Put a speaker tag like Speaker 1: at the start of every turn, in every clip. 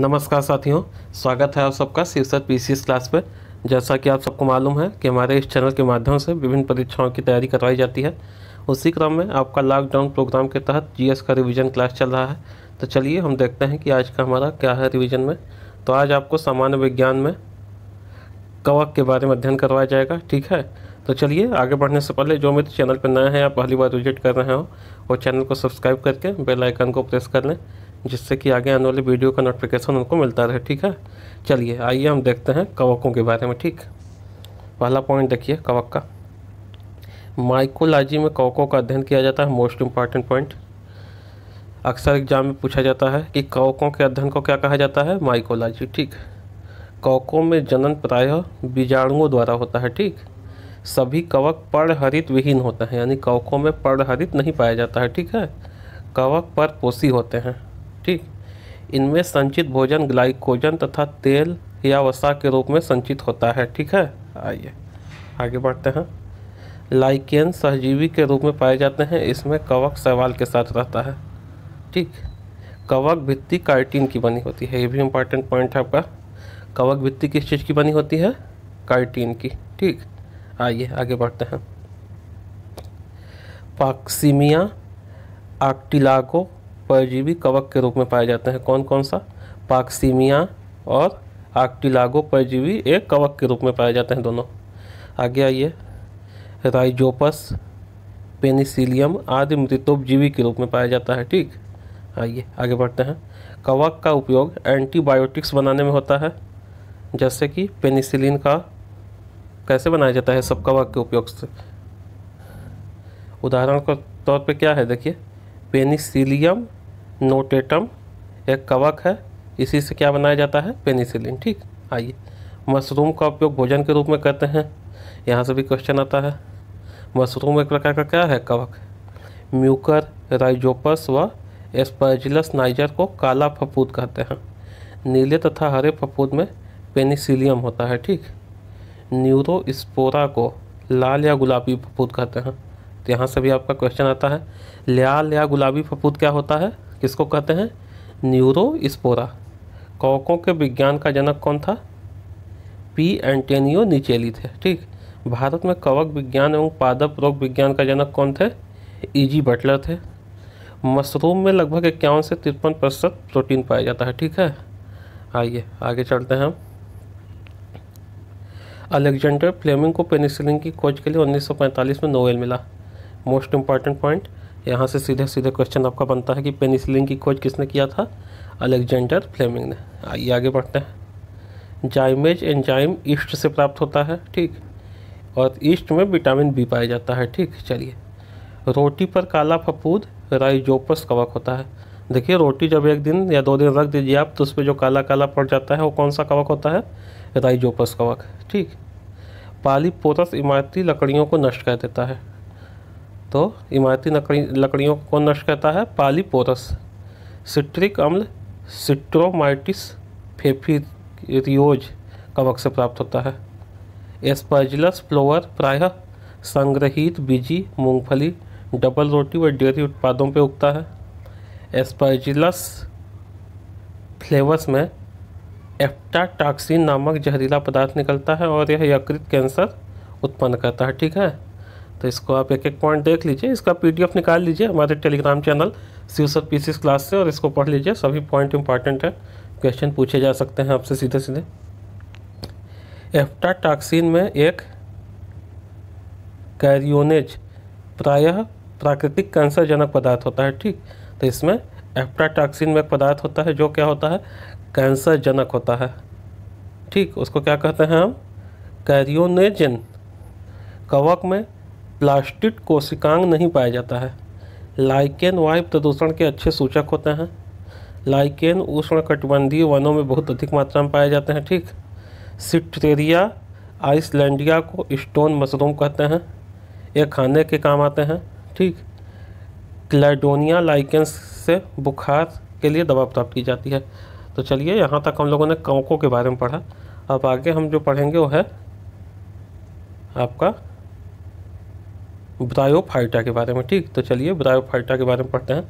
Speaker 1: नमस्कार साथियों स्वागत है आप सबका शीर्षक पी क्लास पर जैसा कि आप सबको मालूम है कि हमारे इस चैनल के माध्यम से विभिन्न परीक्षाओं की तैयारी करवाई जाती है उसी क्रम में आपका लॉकडाउन प्रोग्राम के तहत जीएस का रिवीजन क्लास चल रहा है तो चलिए हम देखते हैं कि आज का हमारा क्या है रिविज़न में तो आज आपको सामान्य विज्ञान में कवक के बारे में अध्ययन करवाया जाएगा ठीक है तो चलिए आगे बढ़ने से पहले जो मेरे चैनल पर नए हैं या पहली बार विजिट कर रहे हो वो चैनल को सब्सक्राइब करके बेल आइकन को प्रेस कर लें जिससे कि आगे आने वाले वीडियो का नोटिफिकेशन उनको मिलता रहे ठीक है चलिए आइए हम देखते हैं कवकों के बारे में ठीक पहला पॉइंट देखिए कवक का माइकोलॉजी में कवकों का अध्ययन किया जाता है मोस्ट इम्पॉर्टेंट पॉइंट अक्सर एग्जाम में पूछा जाता है कि कवकों के अध्ययन को क्या कहा जाता है माइकोलॉजी ठीक कवकों में जनन प्रायः बीजाणुओं द्वारा होता है ठीक सभी कवक पर्णहरित विहीन होते हैं यानी कवकों में पर्णहरित नहीं पाया जाता है ठीक है कवक पर पोषी होते हैं ठीक इनमें संचित भोजन ग्लाइकोजन तथा तेल या वसा के रूप में संचित होता है ठीक है आइए आगे बढ़ते हैं लाइकेन सहजीवी के रूप में पाए जाते हैं इसमें कवक सवाल के साथ रहता है ठीक कवक भित्ति कार्टीन की बनी होती है ये भी इम्पॉर्टेंट पॉइंट है आपका कवक भित्ति किस चीज़ की बनी होती है कार्टीन की ठीक आइए आगे बढ़ते हैं पाक्सीमिया आक्टिलागो परजीवी कवक के रूप में पाए जाते हैं कौन कौन सा पाक्सीमिया और आक्टिलागो परजीवी एक कवक के रूप में पाए जाते हैं दोनों आगे आइए राइजोपस पेनिसिलियम आदि मृतोपजीवी के रूप में पाया जाता है ठीक आइए आगे बढ़ते हैं कवक का उपयोग एंटीबायोटिक्स बनाने में होता है जैसे कि पेनिसिलिन का कैसे बनाया जाता है सब कवक के उपयोग से उदाहरण के तौर पे क्या है देखिए पेनिसिलियम नोटेटम एक कवक है इसी से क्या बनाया जाता है पेनिसिलिन ठीक आइए मशरूम का उपयोग भोजन के रूप में करते हैं यहाँ से भी क्वेश्चन आता है मशरूम एक प्रकार का क्या है कवक म्यूकर राइजोपस व एस्पर्जिलस नाइजर को काला फपूत कहते हैं नीले तथा हरे फपूत में पेनिसिलियम होता है ठीक न्यूरोस्पोरा को लाल या गुलाबी फपूत कहते हैं तो यहाँ से भी आपका क्वेश्चन आता है लिया या गुलाबी फपूत क्या होता है किसको कहते हैं न्यूरो स्पोरा कौकों के विज्ञान का जनक कौन था पी एंटेनियो निचेली थे ठीक भारत में कवक विज्ञान एवं पादप रोग विज्ञान का जनक कौन थे ईजी बटलर थे मशरूम में लगभग इक्यावन से तिरपन प्रतिशत प्रोटीन पाया जाता है ठीक है आइए आगे चलते हैं हम अलेक्जेंडर फ्लेमिंग को पेनिसिलिन की खोज के लिए 1945 में नोवेल मिला मोस्ट इम्पॉर्टेंट पॉइंट यहाँ से सीधे सीधे क्वेश्चन आपका बनता है कि पेनिसिलिन की खोज किसने किया था अलेक्जेंडर फ्लेमिंग ने आइए आगे बढ़ते हैं जाइमेज एंजाइम ईस्ट से प्राप्त होता है ठीक और ईस्ट में विटामिन बी पाया जाता है ठीक चलिए रोटी पर काला फपूद राइजोपस कवक होता है देखिए रोटी जब एक दिन या दो दिन रख दीजिए आप तो उस पर जो काला काला पड़ जाता है वो कौन सा कवक होता है राइजोपस कवक ठीक पाली पोतस इमारती लकड़ियों को नष्ट कर देता है तो इमारती लकड़ी लकड़ियों को कौन नष्ट करता है पालीपोरस सिट्रिक अम्ल सिट्रोमाइटिस फेफिरियोज कवक से प्राप्त होता है एस्पर्जिलस फ्लोवर प्रायः संग्रहित बीजी मूंगफली डबल रोटी व डेयरी उत्पादों पर उगता है एस्पर्जिलस फ्लेवस में एफ्टाटॉक्सिन नामक जहरीला पदार्थ निकलता है और यह यकृत कैंसर उत्पन्न करता है ठीक है तो इसको आप एक एक पॉइंट देख लीजिए इसका पीडीएफ निकाल लीजिए हमारे टेलीग्राम चैनल सीयूसर पी क्लास से और इसको पढ़ लीजिए सभी पॉइंट इंपॉर्टेंट है क्वेश्चन पूछे जा सकते हैं आपसे सीधे सीधे एफ्टाटाक्सिन में एक कैरियोनेज प्रायः प्राकृतिक कैंसरजनक पदार्थ होता है ठीक तो इसमें एफ्टाटाक्सिन में एक पदार्थ होता है जो क्या होता है कैंसरजनक होता है ठीक उसको क्या कहते हैं हम कैरियोनेजन कवक में प्लास्टिक कोशिकांग नहीं पाया जाता है लाइकेन वायु प्रदूषण के अच्छे सूचक होते हैं लाइकेन उष्ण कटिबंधीय वनों में बहुत अधिक मात्रा में पाए जाते हैं ठीक सिट्रेरिया आइसलैंडिया को स्टोन मशरूम कहते हैं ये खाने के काम आते हैं ठीक क्लाइडोनिया लाइकेन से बुखार के लिए दवा प्राप्त की जाती है तो चलिए यहाँ तक हम लोगों ने कौकों के बारे में पढ़ा अब आगे हम जो पढ़ेंगे वो है आपका ब्रायोफाइटा के बारे में ठीक तो चलिए ब्रायोफाइटा के बारे में पढ़ते हैं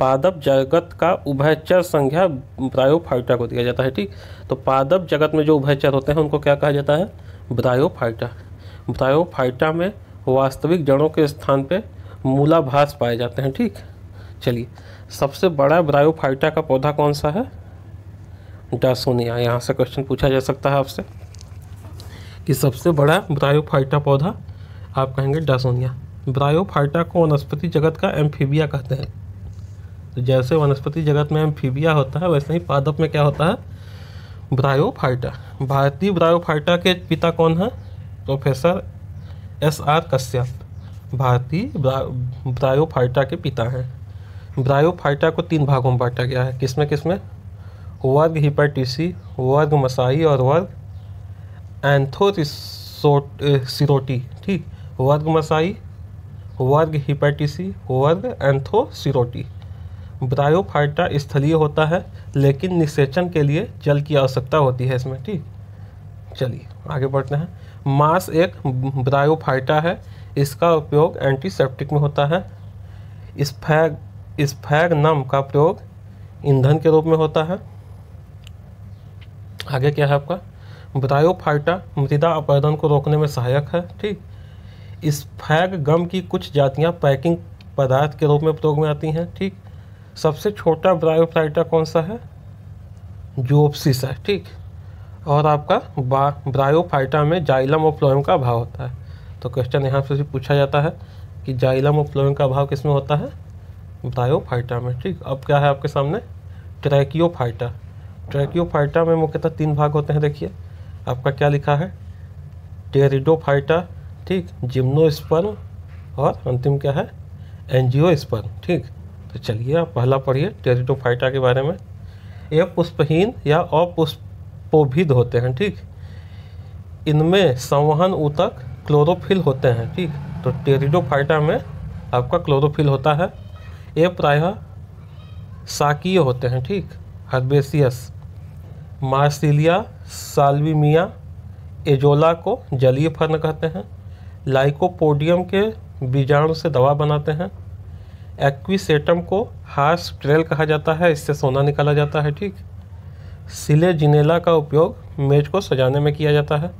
Speaker 1: पादप जगत का उभयचर संज्ञा ब्रायोफाइटा को दिया जाता है ठीक तो पादप जगत में जो उभयचर होते हैं उनको क्या कहा जाता है ब्रायोफाइटा ब्रायोफाइटा में वास्तविक जड़ों के स्थान पर मूलाभास पाए जाते हैं ठीक चलिए सबसे बड़ा ब्रायोफाइटा का पौधा कौन सा है डासोनिया यहाँ से क्वेश्चन पूछा जा सकता है आपसे कि सबसे बड़ा ब्रायोफाइटा पौधा आप कहेंगे डासोनिया ब्रायोफाइटा को वनस्पति जगत का एम्फीबिया कहते हैं तो जैसे वनस्पति जगत में एम्फीबिया होता है वैसे ही पादप में क्या होता है ब्रायोफाइटा भारतीय ब्रायोफाइटा के पिता कौन है प्रोफेसर एस आर कश्यप भारतीय ब्रायोफाइटा के पिता हैं ब्रायोफाइटा को तीन भागों में बांटा गया है किसमें किसमें वर्ग हिपाटीसी वर्ग मसाई और वर्ग एंथोरिसोट सिरोटी ठीक वर्ग मसाई वर्ग हिपेटिसी वर्ग एंथोसिरोटी ब्रायोफाइटा स्थलीय होता है लेकिन निषेचन के लिए जल की आवश्यकता होती है इसमें ठीक चलिए आगे बढ़ते हैं मांस एक ब्रायोफाइटा है इसका उपयोग एंटीसेप्टिक में होता है स्फैग नम का प्रयोग ईंधन के रूप में होता है आगे क्या है आपका ब्रायोफाइटा मृदा अपर्दन को रोकने में सहायक है ठीक इस फैग गम की कुछ जातियां पैकिंग पदार्थ के रूप में उपयोग में आती हैं ठीक सबसे छोटा ब्रायोफाइटा कौन सा है जोप्सिस है ठीक और आपका बा ब्रायोफाइटा में जाइलम और फ्लोएम का अभाव होता है तो क्वेश्चन यहाँ से पूछा जाता है कि जाइलम और फ्लोएम का भाव किस में होता है ब्रायोफाइटा में ठीक अब क्या है आपके सामने ट्रैकियोफाइटा ट्रैकियोफाइटा में मुख्यतः तीन भाग होते हैं देखिए आपका क्या लिखा है टेरिडोफाइटा ठीक जिम्नोस्पर्म और अंतिम क्या है एनजियोस्पर्म ठीक तो चलिए आप पहला पढ़िए टेरिटोफाइटा के बारे में यह पुष्पहीन या अपुष्पोभिद होते हैं ठीक इनमें संवहन ऊतक क्लोरोफिल होते हैं ठीक तो टेरिडोफाइटा में आपका क्लोरोफिल होता है ये प्रायः साकीय होते हैं ठीक हर्बेसियस मार्सिलिया साल्विमिया एजोला को जलीय फर्न कहते हैं लाइकोपोडियम के बीजाणु से दवा बनाते हैं एक्विसेटम को हार्स ट्रेल कहा जाता है इससे सोना निकाला जाता है ठीक सिले जिनेला का उपयोग मेज को सजाने में किया जाता है